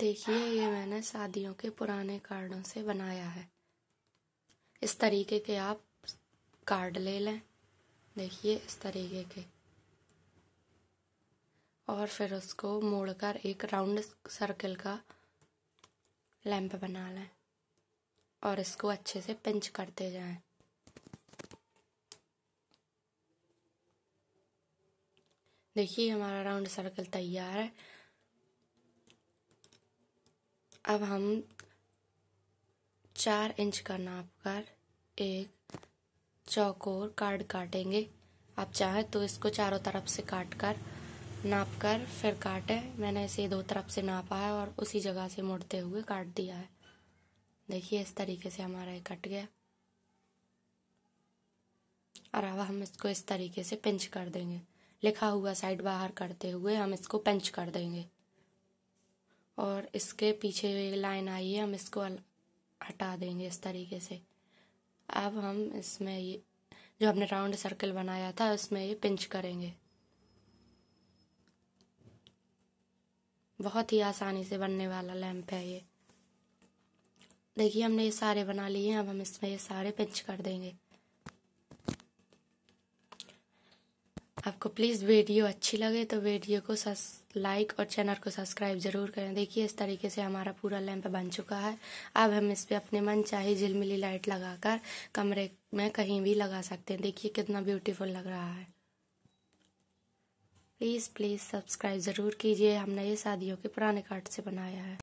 देखिए ये मैंने शादियों के पुराने कार्डों से बनाया है इस तरीके के आप कार्ड ले लें देखिए इस तरीके के और फिर उसको मोड़कर एक राउंड सर्कल का लैंप बना लें और इसको अच्छे से पिंच करते जाएं देखिए हमारा राउंड सर्कल तैयार है अब हम चार इंच का नाप कर एक चौकोर कार्ड काटेंगे आप चाहें तो इसको चारों तरफ से काट कर नाप कर फिर काटें मैंने इसे दो तरफ से नापा है और उसी जगह से मुड़ते हुए काट दिया है देखिए इस तरीके से हमारा ये कट गया और अब हम इसको इस तरीके से पिंच कर देंगे लिखा हुआ साइड बाहर करते हुए हम इसको पंच कर देंगे और इसके पीछे जो लाइन आई है हम इसको हटा देंगे इस तरीके से अब हम इसमें ये जो हमने राउंड सर्कल बनाया था उसमें ये पिंच करेंगे बहुत ही आसानी से बनने वाला लैंप है ये देखिए हमने ये सारे बना लिए अब हम इसमें ये सारे पिंच कर देंगे आपको प्लीज़ वीडियो अच्छी लगे तो वीडियो को लाइक और चैनल को सब्सक्राइब जरूर करें देखिए इस तरीके से हमारा पूरा लैंप बन चुका है अब हम इस पर अपने मन चाहे झिलमिली लाइट लगाकर कमरे में कहीं भी लगा सकते हैं देखिए कितना ब्यूटीफुल लग रहा है प्लीज़ प्लीज़ सब्सक्राइब ज़रूर कीजिए हमने ये शादियों के पुराने कार्ड से बनाया है